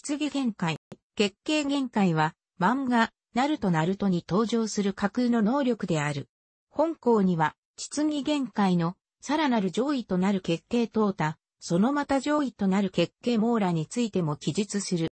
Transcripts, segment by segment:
棺限界。月経限界は、漫画、ナルトナルトに登場する架空の能力である。本校には、棺限界の、さらなる上位となる月経淘汰、そのまた上位となる月経網羅についても記述する。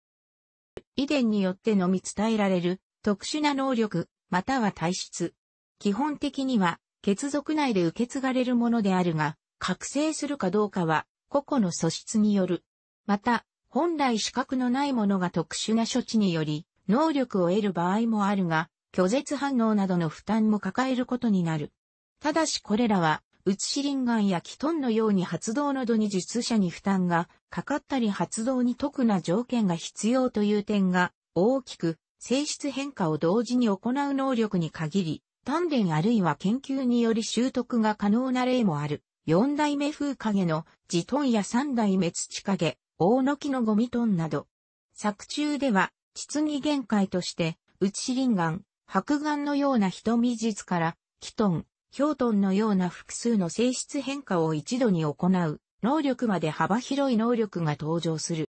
遺伝によってのみ伝えられる、特殊な能力、または体質。基本的には、血族内で受け継がれるものであるが、覚醒するかどうかは、個々の素質による。また、本来資格のない者が特殊な処置により、能力を得る場合もあるが、拒絶反応などの負担も抱えることになる。ただしこれらは、うつしリンガンやキトンのように発動などに術者に負担がかかったり発動に特な条件が必要という点が大きく性質変化を同時に行う能力に限り、鍛錬あるいは研究により習得が可能な例もある。四代目風影のジトンや三代目土影、大野木のゴミトンなど。作中では、実技限界として、内輪岩、白岩のような瞳術から、キトン、氷トンのような複数の性質変化を一度に行う、能力まで幅広い能力が登場する。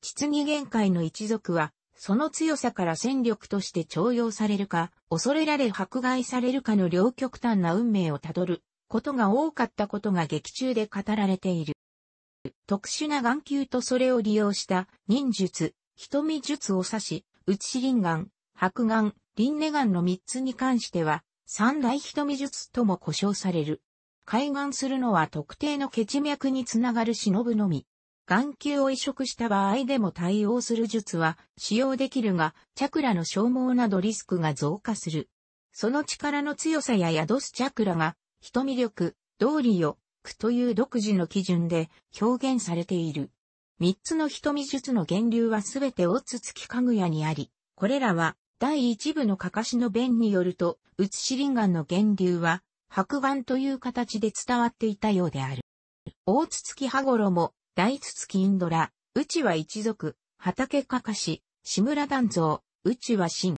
実技限界の一族は、その強さから戦力として徴用されるか、恐れられ迫害されるかの両極端な運命をたどることが多かったことが劇中で語られている。特殊な眼球とそれを利用した忍術、瞳術を指し、内輪眼、白眼、輪廻眼の3つに関しては、三大瞳術とも呼称される。開眼するのは特定の血脈につながる忍ぶのみ。眼球を移植した場合でも対応する術は使用できるが、チャクラの消耗などリスクが増加する。その力の強さや宿すチャクラが、瞳力、道理を、区という独自の基準で表現されている。三つの瞳術の源流はすべてオツツキかぐやにあり、これらは第一部のかかしの弁によると、うつしりんがんの源流は白眼という形で伝わっていたようである。大つつき羽衣、大ツツキインドラ、うちは一族、畑かかし、志村団蔵、うちは真。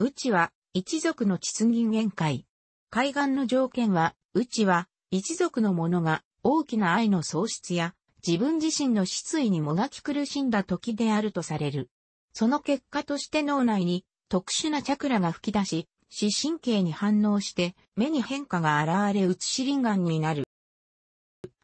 うちは一族の秩銀宴会。海岸の条件は、うちは一族の者が大きな愛の喪失や自分自身の失意にもがき苦しんだ時であるとされる。その結果として脳内に特殊なチャクラが吹き出し、視神経に反応して目に変化が現れ映し輪眼になる。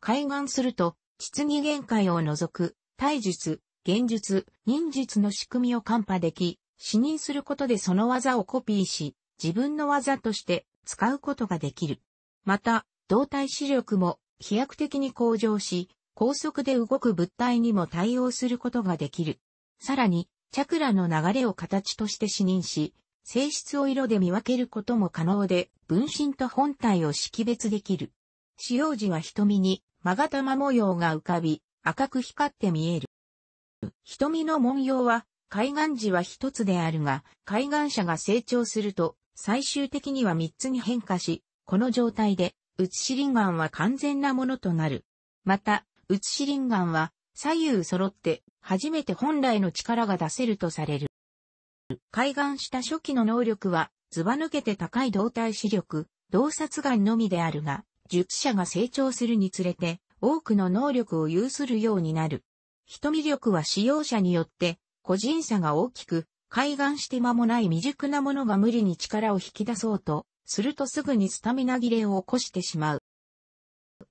開眼すると、秩木限界を除く、体術、現術、忍術の仕組みを看破でき、視認することでその技をコピーし、自分の技として使うことができる。また、動体視力も飛躍的に向上し、高速で動く物体にも対応することができる。さらに、チャクラの流れを形として視認し、性質を色で見分けることも可能で、分身と本体を識別できる。使用時は瞳に、マがたま模様が浮かび、赤く光って見える。瞳の文様は、海岸時は一つであるが、海岸者が成長すると、最終的には三つに変化し、この状態で、写し輪眼は完全なものとなる。また、写し輪眼は左右揃って初めて本来の力が出せるとされる。開眼した初期の能力は、ずば抜けて高い動体視力、洞察眼のみであるが、術者が成長するにつれて、多くの能力を有するようになる。瞳力は使用者によって、個人差が大きく、開眼して間もない未熟なものが無理に力を引き出そうとするとすぐにスタミナ切れを起こしてしまう。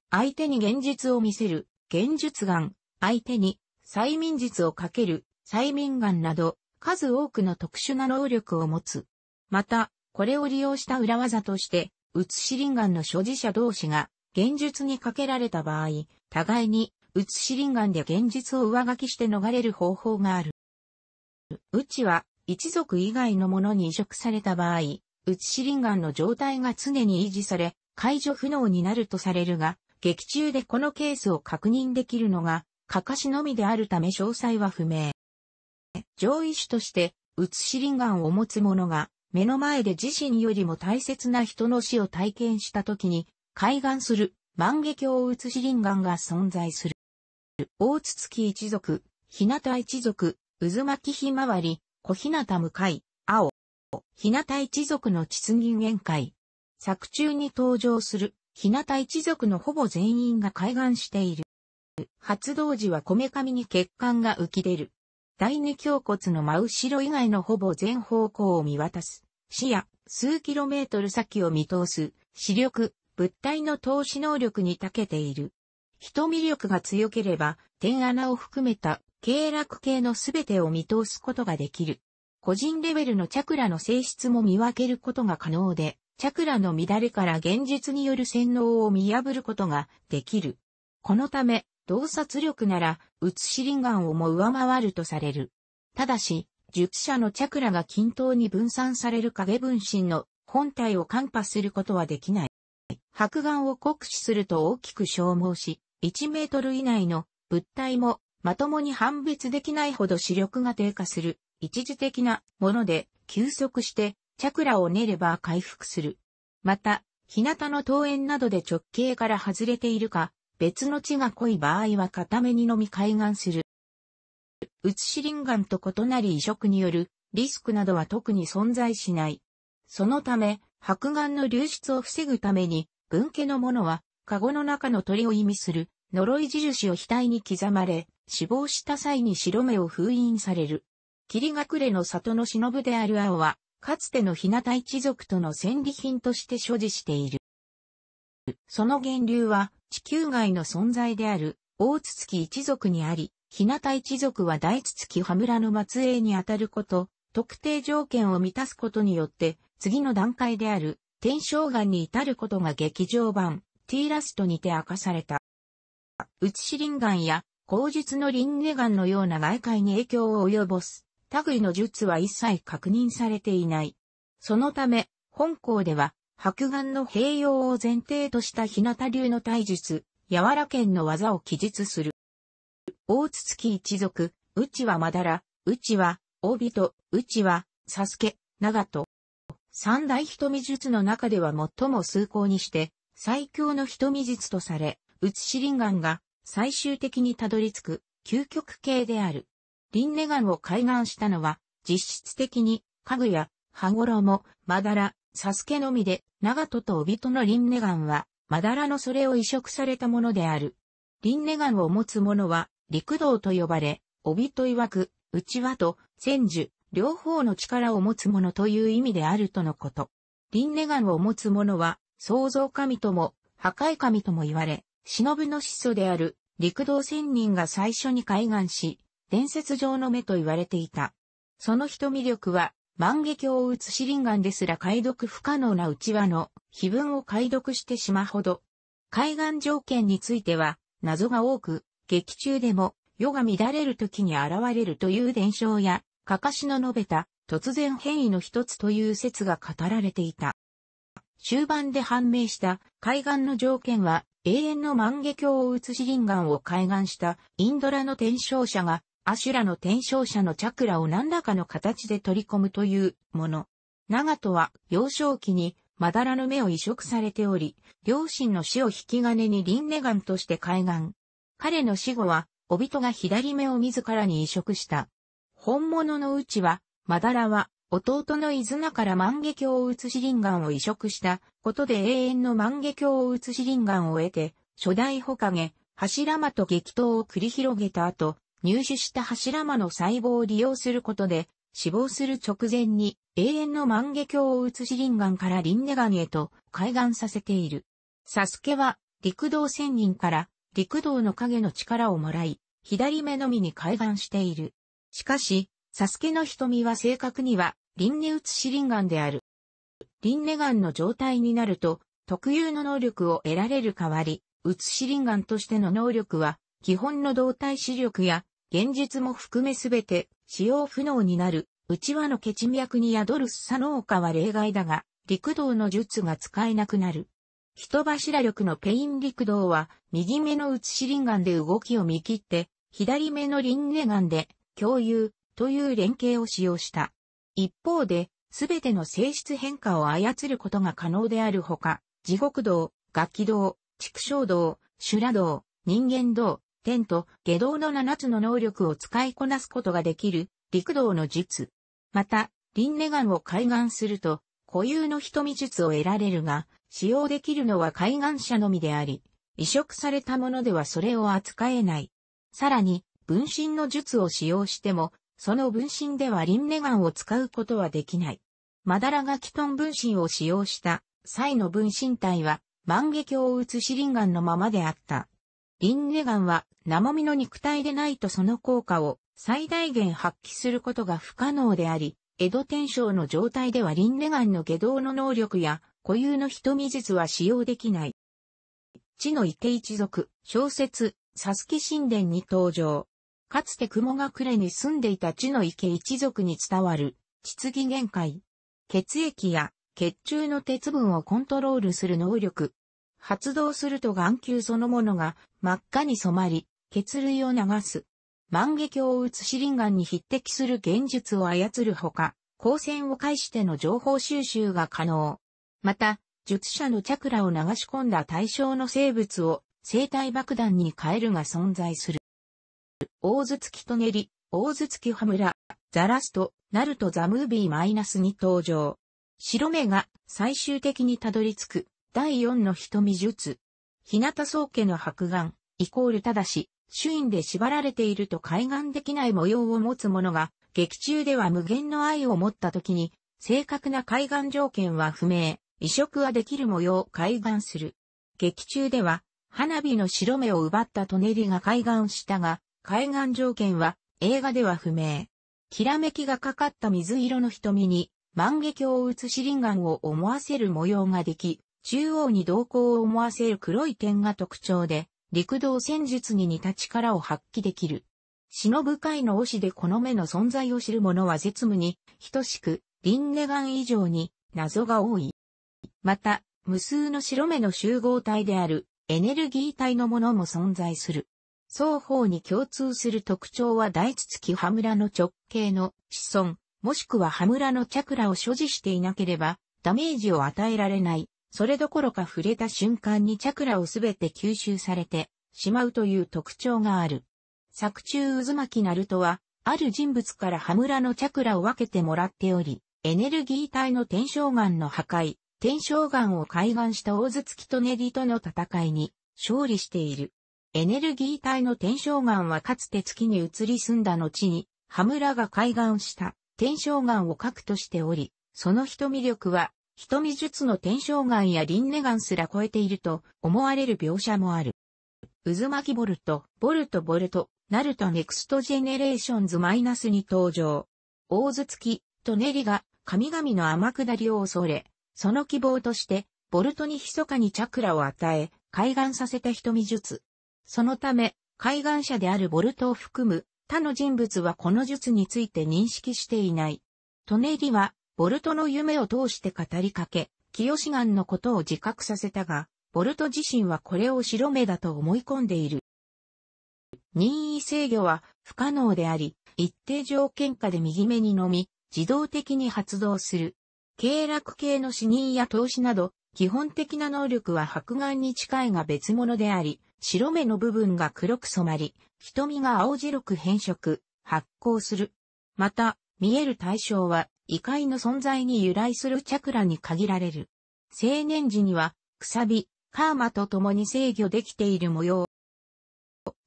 相手に現実を見せる、現実眼、相手に催眠術をかける、催眠眼など、数多くの特殊な能力を持つ。また、これを利用した裏技として、うつしりんがんの所持者同士が、現実にかけられた場合、互いに、うつしりんがんで現実を上書きして逃れる方法がある。うちは、一族以外のものに移植された場合、つシリンガンの状態が常に維持され、解除不能になるとされるが、劇中でこのケースを確認できるのが、かかしのみであるため詳細は不明。上位種として、つシリンガンを持つ者が、目の前で自身よりも大切な人の死を体験した時に、開眼する、万華鏡うつしリンガンが存在する。大筒木一族、日向一族、渦巻きひまわり、小日向向かい、日向一族の実銀宴会。作中に登場する、日向一族のほぼ全員が海岸している。発動時はこめかみに血管が浮き出る。第二胸骨の真後ろ以外のほぼ全方向を見渡す。視野、数キロメートル先を見通す。視力、物体の透視能力に長けている。瞳力が強ければ、点穴を含めた、経絡系のすべてを見通すことができる。個人レベルのチャクラの性質も見分けることが可能で、チャクラの乱れから現実による洗脳を見破ることができる。このため、洞察力なら、うつしりんがをも上回るとされる。ただし、術者のチャクラが均等に分散される影分身の本体を看破することはできない。白眼を酷使すると大きく消耗し、1メートル以内の物体もまともに判別できないほど視力が低下する一時的なもので、休息して、チャクラを練れば回復する。また、日向の投園などで直径から外れているか、別の地が濃い場合は固めにのみ開眼する。うつしリンと異なり移植によるリスクなどは特に存在しない。そのため、白眼の流出を防ぐために、分家のものは、カゴの中の鳥を意味する呪い印を額に刻まれ、死亡した際に白目を封印される。霧隠れの里の忍である青は、かつての日向一族との戦利品として所持している。その源流は、地球外の存在である、大筒木一族にあり、日向一族は大筒木羽村の末裔にあたること、特定条件を満たすことによって、次の段階である、天正岩に至ることが劇場版、T ラストにて明かされた。内子林岩や、口述の輪廻岩のような外界に影響を及ぼす、類の術は一切確認されていない。そのため、本校では、白眼の併用を前提とした日向流の体術、柔ら剣の技を記述する。大筒木一族、うちはまだら、うちは、帯人、うちは、サスケ、長と。三大瞳術の中では最も崇高にして、最強の瞳術とされ、うつしりんがが最終的にたどり着く究極系である。リンネガンを開眼したのは、実質的に、家具や、羽衣、まだら、サスケのみで、長門と帯とのリンネガンは、まだらのそれを移植されたものである。リンネガンを持つ者は、陸道と呼ばれ、帯と曰く、内輪と、千樹、両方の力を持つ者という意味であるとのこと。リンネガンを持つ者は、創造神とも、破壊神とも言われ、忍の始祖である、陸道仙人が最初に開眼し、伝説上の目と言われていた。その人魅力は、万華鏡を打つシリンガンですら解読不可能な内輪の碑文を解読してしまうほど。海岸条件については、謎が多く、劇中でも、世が乱れる時に現れるという伝承や、かかしの述べた、突然変異の一つという説が語られていた。終盤で判明した海岸の条件は永遠の万華鏡を映しガンを海岸したインドラの転生者がアシュラの転生者のチャクラを何らかの形で取り込むというもの。長門は幼少期にまだらの目を移植されており、両親の死を引き金に輪廻眼として開眼。彼の死後は、お人が左目を自らに移植した。本物のうちは、まだらは、弟の伊豆名から万華鏡を移し輪眼を移植したことで永遠の万華鏡を移し輪眼を得て、初代カ影、柱間と激闘を繰り広げた後、入手した柱間の細胞を利用することで、死亡する直前に永遠の万華鏡を移しリンガンからリンネガンへと開眼させている。サスケは陸道仙人から陸道の影の力をもらい、左目のみに開眼している。しかし、サスケの瞳は正確にはリンネ移しリンガンである。リンネガンの状態になると特有の能力を得られる代わり、移しリンガンとしての能力は基本の動体視力や現実も含めすべて使用不能になる、内輪のケチ脈に宿るスサノオカは例外だが、陸道の術が使えなくなる。人柱力のペイン陸道は、右目の写し輪眼で動きを見切って、左目の輪廻眼で共有という連携を使用した。一方で、すべての性質変化を操ることが可能であるほか、地獄道、楽器道、畜生道、修羅道、人間道、天と下道の七つの能力を使いこなすことができる陸道の術。また、リンネガンを海岸すると、固有の瞳術を得られるが、使用できるのは海岸者のみであり、移植されたものではそれを扱えない。さらに、分身の術を使用しても、その分身ではリンネガンを使うことはできない。マダラガキトン分身を使用した際の分身体は、万華鏡を打つシリンガンのままであった。リンネガンは生身の肉体でないとその効果を最大限発揮することが不可能であり、江戸天章の状態ではリンネガンの下道の能力や固有の瞳術は使用できない。地の池一族、小説、サスケ神殿に登場。かつて雲隠れに住んでいた地の池一族に伝わる、秩木限界。血液や血中の鉄分をコントロールする能力、発動すると眼球そのものが真っ赤に染まり、血類を流す。万華鏡を打つシリンガンに匹敵する現術を操るほか、光線を介しての情報収集が可能。また、術者のチャクラを流し込んだ対象の生物を生体爆弾に変えるが存在する。大頭突きとげり、大頭突き羽村、ザラスト、ナルトザムービーマイナスに登場。白目が最終的にたどり着く第4の瞳術。日向宗家の白眼、イコールただし、朱印で縛られていると開眼できない模様を持つ者が、劇中では無限の愛を持った時に、正確な開眼条件は不明、移植はできる模様を開眼する。劇中では、花火の白目を奪ったトネリが開眼したが、開眼条件は映画では不明。きらめきがかかった水色の瞳に、万華鏡を映し輪眼を思わせる模様ができ、中央に動向を思わせる黒い点が特徴で、陸道戦術に似た力を発揮できる。忍ぶ会の推しでこの目の存在を知る者は絶無に、等しく、リンネガン以上に謎が多い。また、無数の白目の集合体であるエネルギー体のものも存在する。双方に共通する特徴は大筒木羽村の直径の子孫、もしくは羽村のチャクラを所持していなければダメージを与えられないそれどころか触れた瞬間にチャクラをすべて吸収されてしまうという特徴がある。作中渦巻きナルトは、ある人物から羽村のチャクラを分けてもらっており、エネルギー体の天正岩の破壊、天正岩を開眼した大津月とネディとの戦いに勝利している。エネルギー体の天正岩はかつて月に移り住んだ後に、羽村が開眼した天正岩を核としており、その人魅力は瞳術の天生岩やリンネガンすら超えていると思われる描写もある。渦巻きボルト、ボルトボルト、ナルトネクストジェネレーションズマイナスに登場。大頭月、トネリが神々の天下りを恐れ、その希望として、ボルトに密かにチャクラを与え、開眼させた瞳術。そのため、海岸者であるボルトを含む他の人物はこの術について認識していない。トネリはボルトの夢を通して語りかけ、清志願のことを自覚させたが、ボルト自身はこれを白目だと思い込んでいる。任意制御は不可能であり、一定条件下で右目にのみ、自動的に発動する。経絡系の死認や投資など、基本的な能力は白眼に近いが別物であり、白目の部分が黒く染まり、瞳が青白く変色、発光する。また、見える対象は異界の存在に由来するチャクラに限られる。青年時には、くさび、カーマと共に制御できている模様。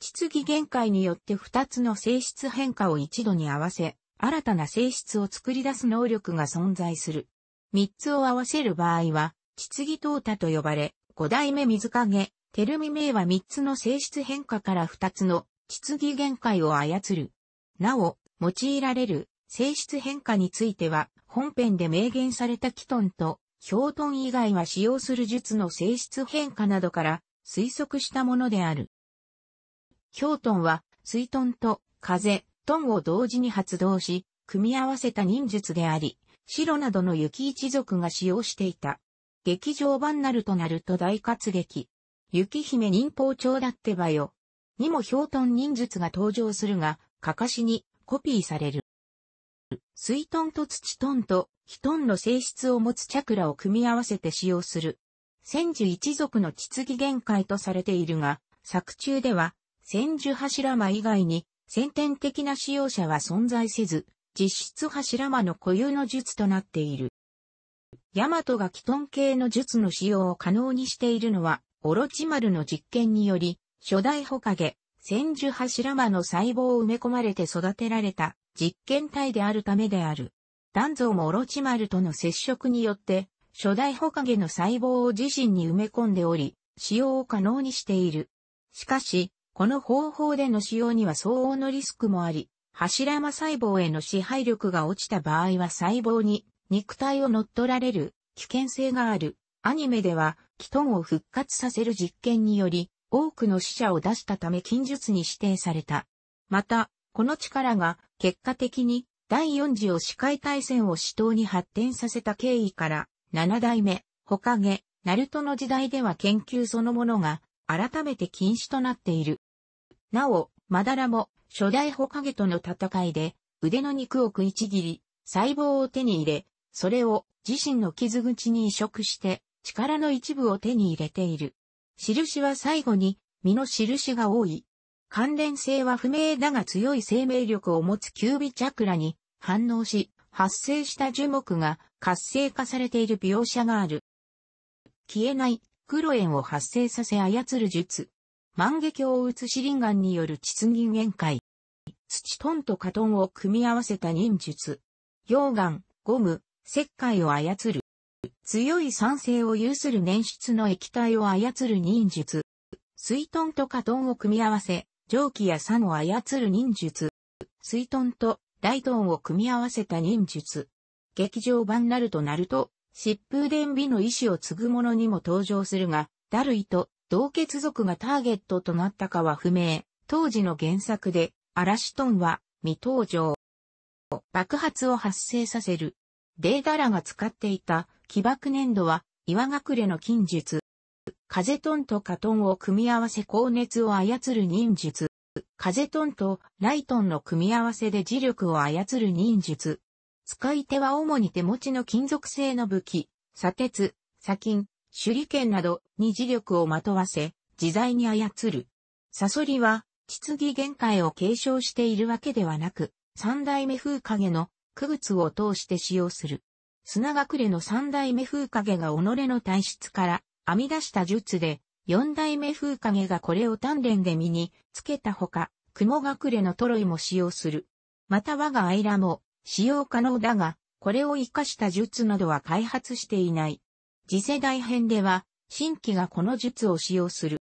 質疑限界によって二つの性質変化を一度に合わせ、新たな性質を作り出す能力が存在する。三つを合わせる場合は、質疑淘汰と呼ばれ、五代目水影、テルミ名は三つの性質変化から二つの質疑限界を操る。なお、用いられる性質変化については、本編で明言されたキトンと、ヒョウトン以外は使用する術の性質変化などから推測したものである。ヒョウトンは、水トンと風、トンを同時に発動し、組み合わせた忍術であり、白などの雪一族が使用していた。劇場版なるとなると大活劇。雪姫忍法帳だってばよ。にもヒョウトン忍術が登場するが、かかしにコピーされる。水トンと土トンとヒトンの性質を持つチャクラを組み合わせて使用する。千住一族の秩序限界とされているが、作中では、千住柱間以外に、先天的な使用者は存在せず、実質柱間の固有の術となっている。ヤマトがキトン系の術の使用を可能にしているのは、オロチマルの実験により、初代ホカゲ、千住柱間の細胞を埋め込まれて育てられた実験体であるためである。断像もオロチマルとの接触によって、初代ホカゲの細胞を自身に埋め込んでおり、使用を可能にしている。しかし、この方法での使用には相応のリスクもあり、柱間細胞への支配力が落ちた場合は細胞に肉体を乗っ取られる危険性がある。アニメでは、キトンを復活させる実験により、多くの死者を出したため禁術に指定された。また、この力が結果的に第四次を司会大戦を死闘に発展させた経緯から七代目、ほかげ、ナルトの時代では研究そのものが改めて禁止となっている。なお、マダラも初代ホカゲとの戦いで腕の肉を食いちぎり、細胞を手に入れ、それを自身の傷口に移植して力の一部を手に入れている。印は最後に身の印が多い関連性は不明だが強い生命力を持つキュービチャクラに反応し、発生した樹木が活性化されている描写がある。消えない黒縁を発生させ操る術。万華鏡を打つシリンガンによる窒銀宴会。土トンとカトンを組み合わせた忍術。溶岩、ゴム、石灰を操る。強い酸性を有する粘質の液体を操る忍術。水トンとカトンを組み合わせ、蒸気や酸を操る忍術、水遁と大遁を組み合わせた忍術。劇場版ナルトナルト、疾風伝美の意志を継ぐ者にも登場するが、ダルイと同血族がターゲットとなったかは不明。当時の原作で、アラシトンは未登場。爆発を発生させる。デーダラが使っていた起爆粘土は岩隠れの近術。風トンとカトンを組み合わせ高熱を操る忍術。風トンとライトンの組み合わせで磁力を操る忍術。使い手は主に手持ちの金属製の武器、砂鉄、砂金、手裏剣などに磁力をまとわせ、自在に操る。サソリは、秩義限界を継承しているわけではなく、三代目風影の区物を通して使用する。砂隠れの三代目風影が己の体質から編み出した術で、四代目風影がこれを鍛錬で身につけたほか、雲隠れのトロイも使用する。また我がアイラも使用可能だが、これを活かした術などは開発していない。次世代編では、新規がこの術を使用する。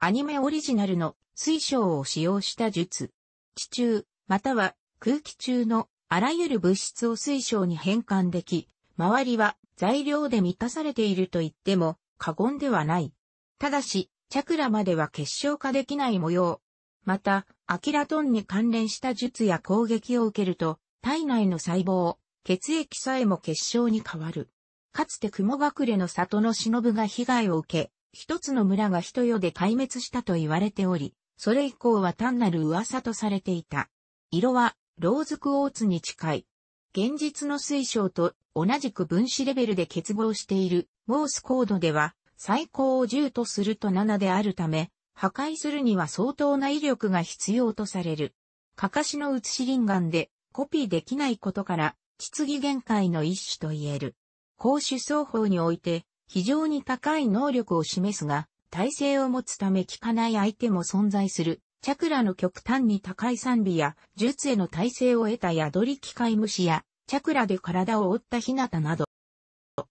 アニメオリジナルの水晶を使用した術。地中、または空気中のあらゆる物質を水晶に変換でき、周りは材料で満たされていると言っても過言ではない。ただし、チャクラまでは結晶化できない模様。また、アキラトンに関連した術や攻撃を受けると、体内の細胞、血液さえも結晶に変わる。かつて雲隠れの里の忍が被害を受け、一つの村が人世で壊滅したと言われており、それ以降は単なる噂とされていた。色は、ローズクオーツに近い、現実の水晶と同じく分子レベルで結合しているモースコードでは最高を10とすると7であるため、破壊するには相当な威力が必要とされる。かかしの写し輪眼でコピーできないことから、質疑限界の一種と言える。公主双方において非常に高い能力を示すが、体勢を持つため効かない相手も存在するチャクラの極端に高い賛美や、術への耐性を得た宿り機械虫や、チャクラで体を覆った日向など。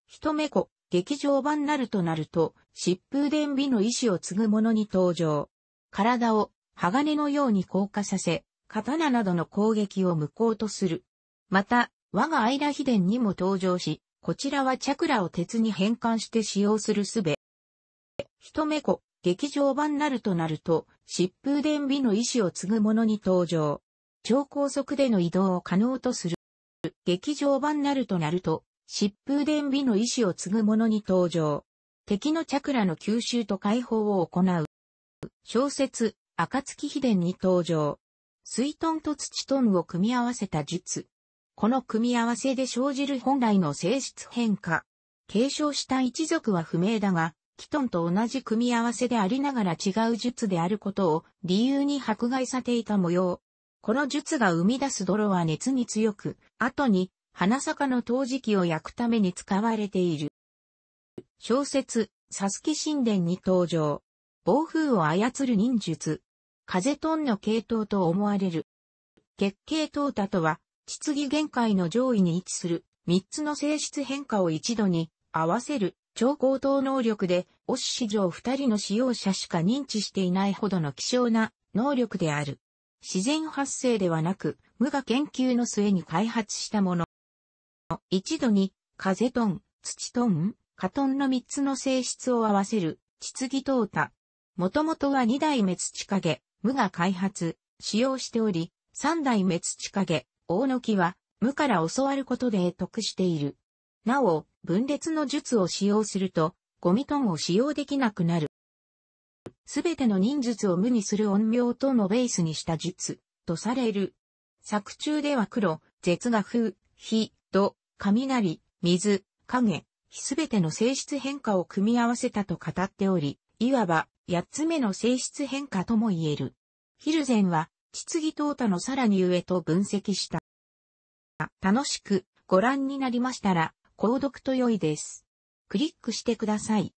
一目子、劇場版なるとなると、疾風伝美の意志を継ぐ者に登場。体を鋼のように硬化させ、刀などの攻撃を無効とする。また、我がアイラ秘伝にも登場し、こちらはチャクラを鉄に変換して使用する術。一目子、劇場版なるとなると、疾風伝美の意志を継ぐ者に登場。超高速での移動を可能とする。劇場版なるとなると、疾風伝美の意志を継ぐ者に登場。敵のチャクラの吸収と解放を行う。小説、暁秘伝に登場。水遁と土遁を組み合わせた術。この組み合わせで生じる本来の性質変化。継承した一族は不明だが、キトンと同じ組み合わせでありながら違う術であることを理由に迫害されていた模様。この術が生み出す泥は熱に強く、後に花坂の陶磁器を焼くために使われている。小説、サスキ神殿に登場。暴風を操る忍術。風トンの系統と思われる。月経淘汰とは、質疑限界の上位に位置する、三つの性質変化を一度に合わせる超高等能力で、オシ史上二人の使用者しか認知していないほどの希少な能力である。自然発生ではなく、無我研究の末に開発したもの。一度に、風トン、土トン、カトンの三つの性質を合わせる、秩木淘汰。もともとは二代目土影、無が開発、使用しており、三代目土影、大の木は、無から教わることで得得している。なお、分裂の術を使用すると、ゴミトンを使用できなくなる。すべての忍術を無にする音量とのベースにした術、とされる。作中では黒、絶が風、火、土、雷、水、影、すべての性質変化を組み合わせたと語っており、いわば、八つ目の性質変化とも言える。ヒルゼンは、秩疑淘汰のさらに上と分析した。楽しくご覧になりましたら、購読と良いです。クリックしてください。